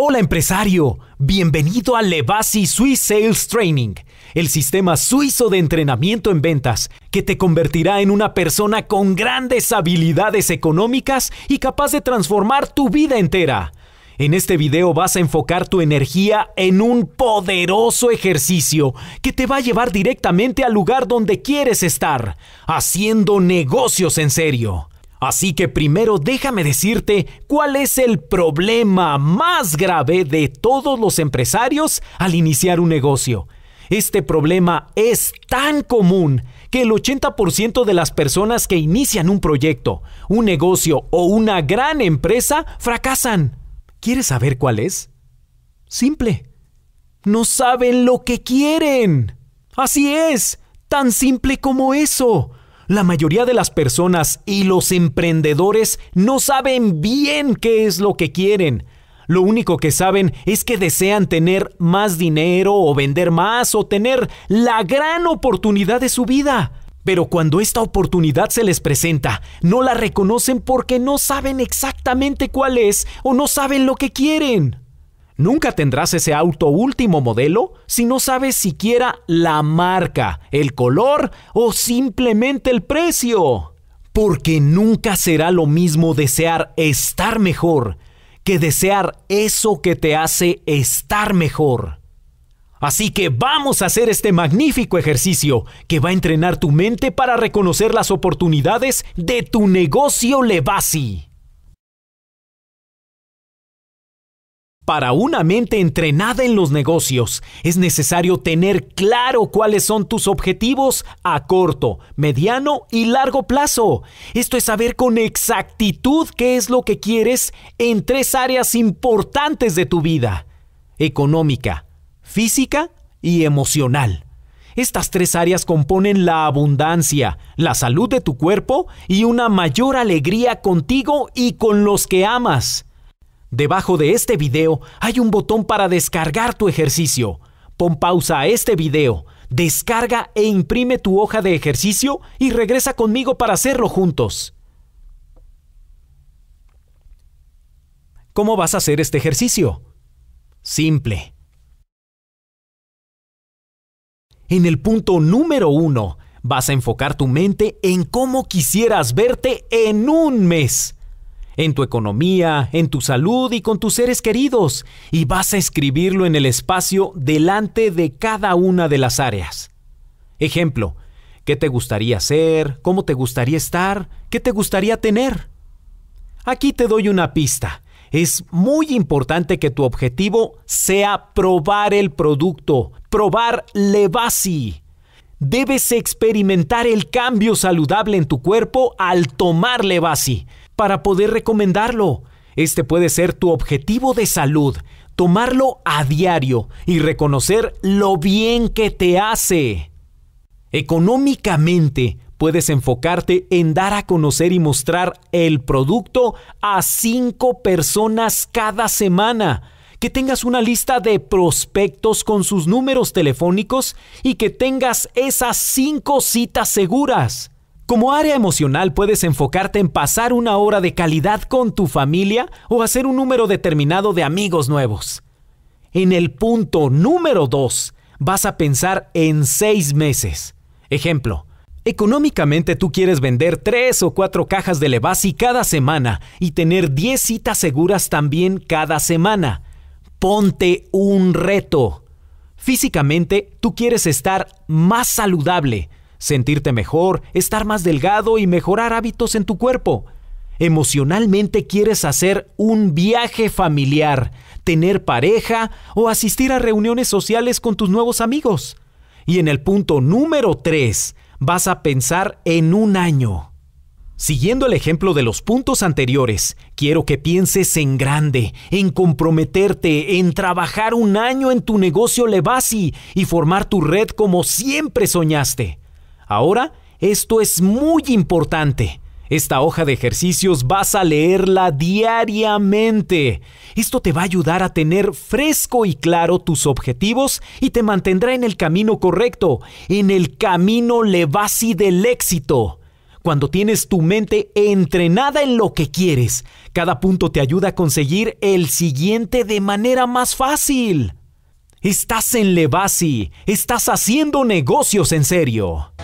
Hola empresario, bienvenido a Levasi Swiss Sales Training, el sistema suizo de entrenamiento en ventas que te convertirá en una persona con grandes habilidades económicas y capaz de transformar tu vida entera. En este video vas a enfocar tu energía en un poderoso ejercicio que te va a llevar directamente al lugar donde quieres estar, haciendo negocios en serio. Así que primero déjame decirte cuál es el problema más grave de todos los empresarios al iniciar un negocio. Este problema es tan común que el 80% de las personas que inician un proyecto, un negocio o una gran empresa fracasan. ¿Quieres saber cuál es? Simple. No saben lo que quieren. Así es, tan simple como eso. La mayoría de las personas y los emprendedores no saben bien qué es lo que quieren. Lo único que saben es que desean tener más dinero o vender más o tener la gran oportunidad de su vida. Pero cuando esta oportunidad se les presenta, no la reconocen porque no saben exactamente cuál es o no saben lo que quieren. Nunca tendrás ese auto último modelo si no sabes siquiera la marca, el color o simplemente el precio. Porque nunca será lo mismo desear estar mejor que desear eso que te hace estar mejor. Así que vamos a hacer este magnífico ejercicio que va a entrenar tu mente para reconocer las oportunidades de tu negocio Levasi. Para una mente entrenada en los negocios, es necesario tener claro cuáles son tus objetivos a corto, mediano y largo plazo. Esto es saber con exactitud qué es lo que quieres en tres áreas importantes de tu vida. Económica, física y emocional. Estas tres áreas componen la abundancia, la salud de tu cuerpo y una mayor alegría contigo y con los que amas. Debajo de este video hay un botón para descargar tu ejercicio. Pon pausa a este video, descarga e imprime tu hoja de ejercicio y regresa conmigo para hacerlo juntos. ¿Cómo vas a hacer este ejercicio? Simple. En el punto número uno, vas a enfocar tu mente en cómo quisieras verte en un mes en tu economía, en tu salud y con tus seres queridos, y vas a escribirlo en el espacio delante de cada una de las áreas. Ejemplo, ¿qué te gustaría ser? ¿Cómo te gustaría estar? ¿Qué te gustaría tener? Aquí te doy una pista. Es muy importante que tu objetivo sea probar el producto, probar Levasi. Debes experimentar el cambio saludable en tu cuerpo al tomar Levasi para poder recomendarlo. Este puede ser tu objetivo de salud, tomarlo a diario y reconocer lo bien que te hace. Económicamente, puedes enfocarte en dar a conocer y mostrar el producto a cinco personas cada semana. Que tengas una lista de prospectos con sus números telefónicos y que tengas esas cinco citas seguras. Como área emocional puedes enfocarte en pasar una hora de calidad con tu familia o hacer un número determinado de amigos nuevos. En el punto número 2 vas a pensar en 6 meses. Ejemplo, económicamente tú quieres vender 3 o 4 cajas de Levasi cada semana y tener 10 citas seguras también cada semana. Ponte un reto. Físicamente, tú quieres estar más saludable sentirte mejor, estar más delgado y mejorar hábitos en tu cuerpo. Emocionalmente quieres hacer un viaje familiar, tener pareja o asistir a reuniones sociales con tus nuevos amigos. Y en el punto número 3, vas a pensar en un año. Siguiendo el ejemplo de los puntos anteriores, quiero que pienses en grande, en comprometerte, en trabajar un año en tu negocio Levasi y formar tu red como siempre soñaste. Ahora, esto es muy importante. Esta hoja de ejercicios vas a leerla diariamente. Esto te va a ayudar a tener fresco y claro tus objetivos y te mantendrá en el camino correcto, en el camino levasi del éxito. Cuando tienes tu mente entrenada en lo que quieres, cada punto te ayuda a conseguir el siguiente de manera más fácil. Estás en Levasi, estás haciendo negocios en serio.